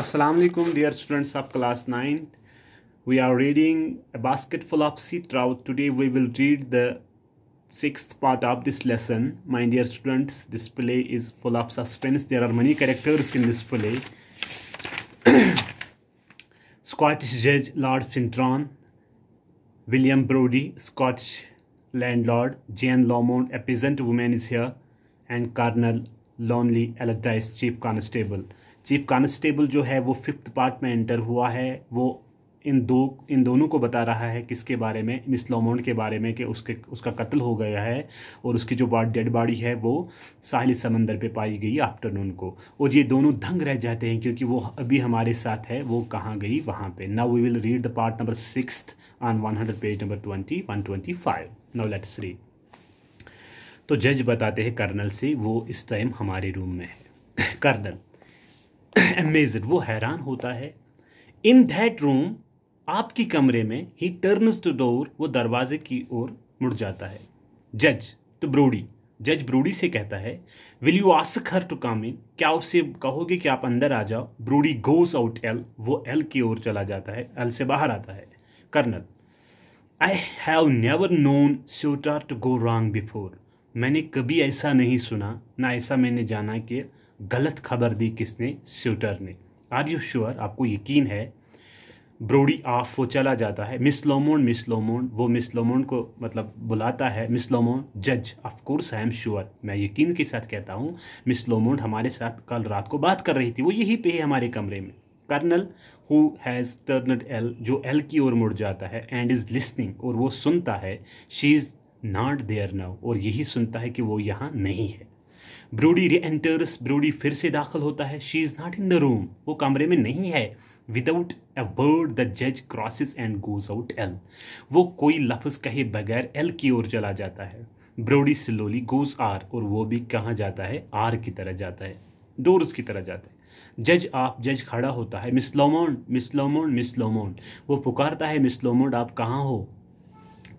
Assalamualaikum dear students of class 9 we are reading a basket full of sea trout today we will read the sixth part of this lesson my dear students this play is full of suspense there are many characters in this play Scottish judge Lord Fintron William Brodie Scottish landlord Jane Lomond a peasant woman is here and Colonel Lonely Allardyce chief constable chief constable जो है वो fifth part में enter हुआ है वो इन दो इन दोनों को बता रहा है किसके बारे में मिस लोमोंड के बारे में कि उसके उसका कत्ल हो गया है और उसकी जो बॉड डेड बॉडी है वो साहिल समंदर पे पाई गई आफ्टरनून को और ये दोनों दंग रह जाते हैं क्योंकि वो अभी हमारे साथ है वो कहाँ गई वहाँ पे now we will read the part number six on one hundred page number twenty one twenty five now let's read तो जज बताते हैं कर्नल से वो इस टाइम हमारे रूम में है कर्नल अमेजड वो हैरान होता है इन दैट रूम आपके कमरे में ही टर्न्स टू डोर वो दरवाजे की ओर मुड़ जाता है जज टू ब्रोडी जज ब्रोडी से कहता है will you ask her to come in क्या उसे कहोगे कि आप अंदर आ जाओ ब्रोडी गोस आउट एल वो एल की ओर चला जाता है एल से बाहर आता है colonel I have never known Shorter to go wrong before मैंने कभी ऐसा नहीं सुना ना ऐसा मैंने जाना कि गलत खबर दी किसने स्यूटर ने आर यू श्योर आपको यकीन है ब्रोडी आफ वो चला जाता है मिस लोमोन मिस लोमोन वो मिस लोमोन को मतलब बुलाता है मिस लोमोन जज of course I am sure मैं यकीन के साथ कहता हूँ मिस लोमोन हमारे साथ कल रात को बात कर रही थी वो यहीं पे है हमारे कमरे में colonel who has turned L जो एल की ओर मुड़ जाता है एंड इज़ लिसनिंग और वो सुनता है she is not there now और यही सुनता है कि वो यहाँ नहीं है ब्रोडी री एंटर्स ब्रोडी फिर से दाखिल होता है she is not in the room वो कमरे में नहीं है विदाउट अ वर्ड द जज crosses and goes out L वो कोई लफ्ज़ कहे बगैर एल की ओर चला जाता है ब्रोडी स्लोली गोज आर और वो भी कहाँ जाता है आर की तरह जाता है डोर्स की तरह जाता है जज आप जज खड़ा होता है Miss Lomond Miss Lomond Miss Lomond वो पुकारता है मिस लोमोंड आप कहाँ हो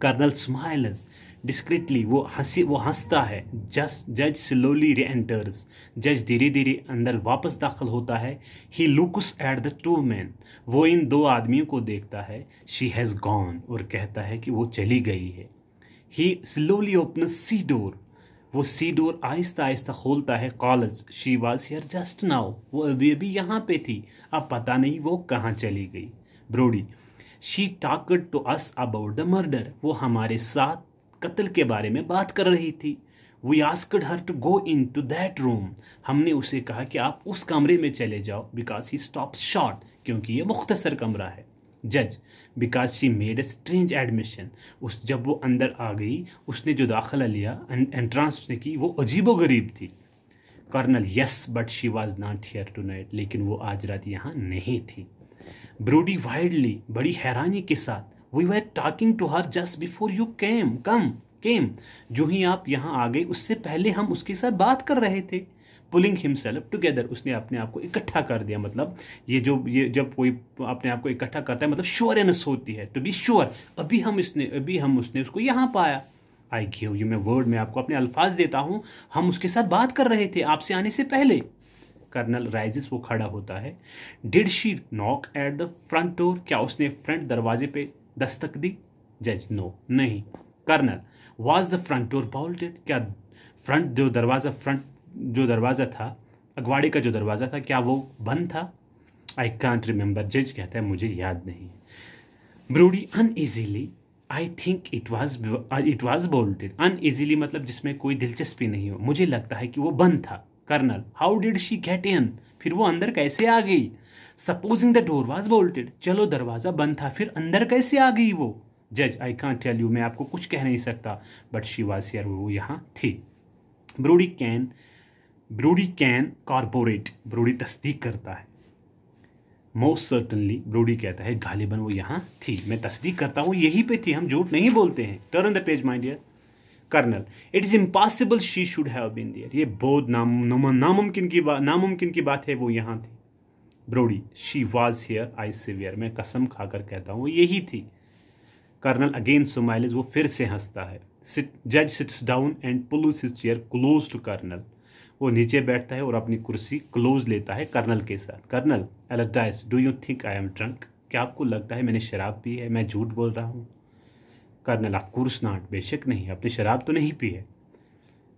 कर्नल स्माइल्स डिस्क्रिटली वो हंसी वो हंसता है जस्ट जज स्लोली री एंटर्स जज धीरे धीरे अंदर वापस दाखिल होता है he looks at the two man वो इन दो आदमियों को देखता है शी हैज़ गॉन और कहता है कि वो चली गई है he slowly opens door वो सी डोर आहिस्ता आहिस्ता खोलता है कॉलेज she was here just now वो अभी अभी यहाँ पे थी अब पता नहीं वो कहाँ चली गई Brodie she talked to us about the murder वो हमारे साथ कत्ल के बारे में बात कर रही थी we asked her to go into that room हमने उसे कहा कि आप उस कमरे में चले जाओ बिकॉज ही स्टॉप शॉर्ट क्योंकि ये मुख्तसर कमरा है जज because she made a strange admission उस जब वो अंदर आ गई उसने जो दाखिला लिया एंट्रांस उसने की वो अजीबो गरीब थी colonel yes but she was not here tonight लेकिन वो आज रात यहाँ नहीं थी ब्रूडी वाइडली बड़ी हैरानी के साथ we were talking to her just before you came come came जो ही आप यहाँ आ गए उससे पहले हम उसके साथ बात कर रहे थे पुलिंग हिमसेल्फ टुगेदर उसने अपने आप को इकट्ठा कर दिया मतलब ये जो ये जब कोई अपने आप को इकट्ठा करता है मतलब श्योरेंस होती है टू बी श्योर अभी हम इसने अभी हम उसने उसको यहाँ पाया I give you my word में आपको अपने अल्फाज देता हूँ हम उसके साथ बात कर रहे थे आपसे आने से पहले कर्नल राइजिस वो खड़ा होता है did she knock at the front door क्या उसने फ्रंट दरवाजे पे दस्तक दी जज नो नहीं colonel was the front door bolted क्या फ्रंट जो दरवाज़ा फ्रंट जो दरवाज़ा था अगवाड़ी का जो दरवाज़ा था क्या वो बंद था आई कांट रिमेंबर जज कहता है मुझे याद नहीं Brodie easily I think it was it was bolted uneasily मतलब जिसमें कोई दिलचस्पी नहीं हो मुझे लगता है कि वो बंद था colonel how did she get in फिर वो अंदर कैसे आ गई supposing the door was bolted चलो दरवाज़ा बंद था फिर अंदर कैसे आ गई वो जज आई कॉन्ट टेल यू मैं आपको कुछ कह नहीं सकता बट शी वॉज यर वो यहाँ थी Brodie can Brodie can corroborate Brodie तस्दीक करता है मोस्ट सर्टनली ब्रूडी कहता है गालिबन वो यहाँ थी मैं तस्दीक करता हूँ यहीं पे थी हम झूठ नहीं बोलते हैं turn the page mind dear colonel it is impossible she should have been there ये बहुत नाम नामुमकिन की बात नामुमकिन की बात है वो यहाँ थी Brodie she was here I swear मैं कसम खाकर कहता हूँ वो यही थी कर्नल अगेन सुमाइलिज वो फिर से हंसता है सिट जज sits down and pulls his chair close to colonel वो नीचे बैठता है और अपनी कुर्सी क्लोज लेता है कर्नल के साथ कर्नल एलडाइस do you think I am drunk क्या आपको लगता है मैंने शराब पी है मैं झूठ बोल रहा हूँ कर्नल ऑफकोर्स नॉट बेशक नहीं आपने शराब तो नहीं पी है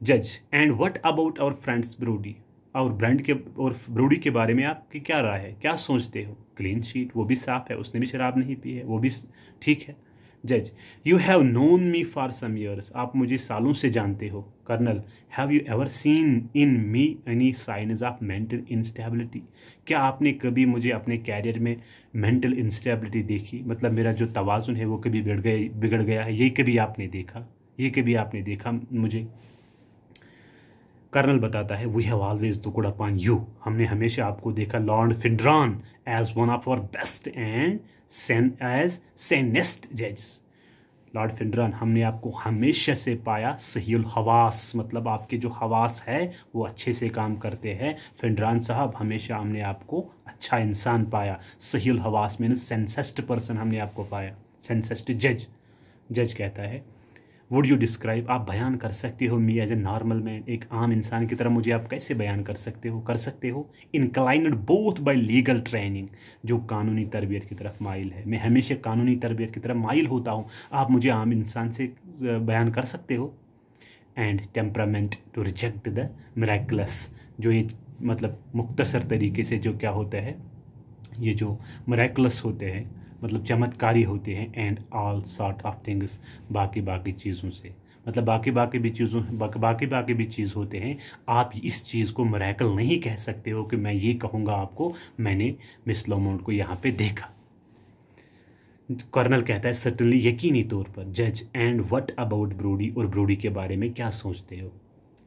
जज and what about our friends Brodie और ब्रांड के और ब्रोडी के बारे में आपकी क्या राय है क्या सोचते हो क्लीन शीट वो भी साफ है उसने भी शराब नहीं पी है वो भी ठीक है जज you have known me for some years आप मुझे सालों से जानते हो colonel have you ever seen in me any signs of mental instability क्या आपने कभी मुझे अपने कैरियर में मेंटल इंस्टेबिलिटी देखी मतलब मेरा जो तोज़ुन है वो कभी बिगड़ गया बिगड़ गया है ये कभी आपने देखा ये कभी आपने देखा मुझे कर्नल बताता है we have always looked upon you हमने हमेशा आपको देखा Lord Findron as one of our best and sane as sanest जज लॉर्ड फिंड्रॉन हमने आपको हमेशा से पाया सहील हवास मतलब आपके जो हवास है वो अच्छे से काम करते हैं फिंड्रॉन साहब हमेशा हमने आपको अच्छा इंसान पाया सहील हवास मीन सेंसेस्ट पर्सन हमने आपको पाया सेंसेस्ट जज जज कहता है वुड यू डिस्क्राइब आप बयान कर सकते हो me as a normal man एक आम इंसान की तरह मुझे आप कैसे बयान कर सकते हो कर सकते हो inclined both by legal training जो कानूनी तरबियत की तरफ माइल है मैं हमेशा कानूनी तरबियत की तरफ माइल होता हूँ आप मुझे आम इंसान से बयान कर सकते हो and temperament to reject the miraculous जो ये मतलब मुख्तसर तरीके से जो क्या होता है ये जो मरैकलस होते हैं मतलब चमत्कारी होते हैं and all sort of things बाकी बाकी चीज़ों से मतलब बाकी बाकी भी चीज़ों बाकी बाकी बाकी भी चीज़ होते हैं आप इस चीज़ को मरैकल नहीं कह सकते हो कि मैं ये कहूँगा आपको मैंने मिस लोमोंड को यहाँ पे देखा कर्नल कहता है सटनली यकीनी तौर पर जज एंड वट अबाउट ब्रोडी और ब्रोडी के बारे में क्या सोचते हो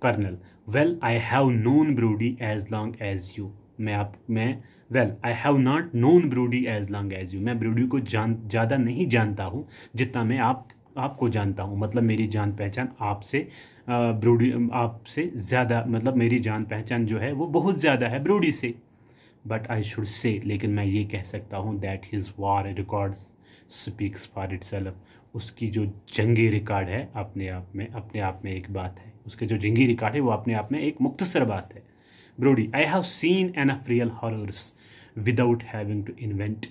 colonel well I have known Brodie as long as you मैं आप मैं well I have not known Brodie as long as you मैं ब्रूडी को जान ज़्यादा नहीं जानता हूँ जितना मैं आप आपको जानता हूँ मतलब मेरी जान पहचान आपसे ब्रूडी आपसे ज़्यादा मतलब मेरी जान पहचान जो है वो बहुत ज़्यादा है ब्रूडी से बट आई शुड से लेकिन मैं ये कह सकता हूँ that his war records speaks for it उसकी जो जंगी रिकॉर्ड है अपने आप में अपने आप में एक बात है उसके जो जंगी रिकॉर्ड है वो अपने आप में एक मुख्तसर बात है Brody, I have seen enough real horrors without having to invent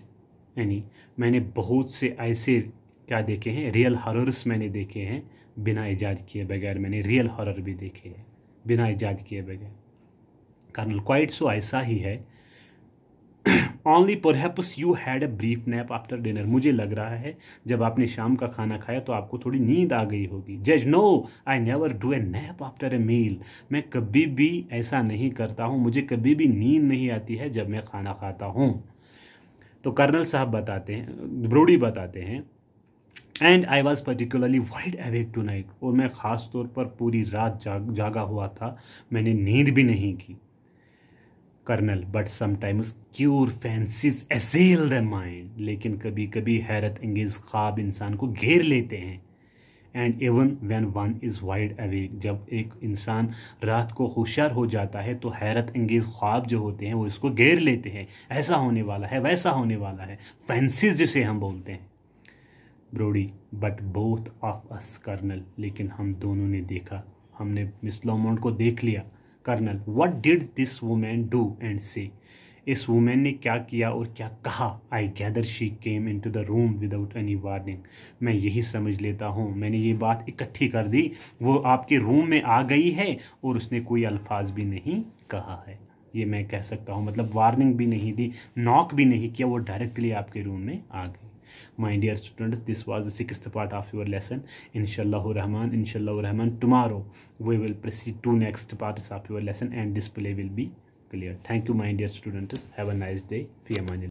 any. मैंने बहुत से ऐसे क्या देखे हैं रियल हॉरर्स मैंने देखे हैं बिना ईजाद किए बगैर मैंने रियल हॉरर भी देखे हैं बिना ईजाद किए बगैर कर्नल क्वाइट सो ऐसा ही है only perhaps you had a brief nap after dinner मुझे लग रहा है जब आपने शाम का खाना खाया तो आपको थोड़ी नींद आ गई होगी जज no I never do a nap after a meal मैं कभी भी ऐसा नहीं करता हूँ मुझे कभी भी नींद नहीं आती है जब मैं खाना खाता हूँ तो कर्नल साहब बताते हैं ब्रोडी बताते हैं and I was particularly wide awake tonight और मैं ख़ास तौर पर पूरी रात जाग जागा हुआ था मैंने नींद भी नहीं की colonel but sometimes queer fancies assail the mind लेकिन कभी कभी हैरत अंगेज ख्वाब इंसान को घेर लेते हैं and even one one is wide awake जब एक इंसान रात को होशियार हो जाता है तो हैरत अंगेज ख्वाब जो होते हैं वो इसको घेर लेते हैं ऐसा होने वाला है वैसा होने वाला है फैंसीज जिसे हम बोलते हैं Brodie but both of us colonel लेकिन हम दोनों ने देखा हमने मिस लोमोंड को देख लिया colonel what did this women do and say इस वुमेन ने क्या किया और क्या कहा I gather she came into the room without any warning मैं यही समझ लेता हूँ मैंने ये बात इकट्ठी कर दी वो आपके रूम में आ गई है और उसने कोई अल्फाज भी नहीं कहा है ये मैं कह सकता हूँ मतलब वार्निंग भी नहीं दी नॉक भी नहीं किया वो डायरेक्टली आपके रूम में आ गई my dear students this was the sixth part of your lesson inshallah rahman inshallah rahman tomorrow we will proceed to next parts of your lesson and display will be clear thank you my dear students have a nice day